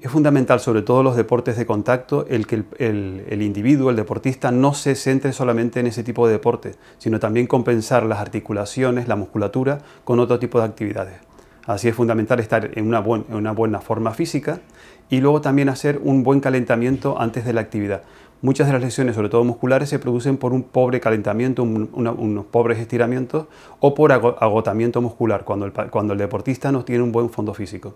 Es fundamental, sobre todo en los deportes de contacto, el que el, individuo, el deportista, no se centre solamente en ese tipo de deporte, sino también compensar las articulaciones, la musculatura, con otro tipo de actividades. Así es fundamental estar en una, buena forma física y luego también hacer un buen calentamiento antes de la actividad. Muchas de las lesiones, sobre todo musculares, se producen por un pobre calentamiento, unos pobres estiramientos o por agotamiento muscular, cuando el deportista no tiene un buen fondo físico.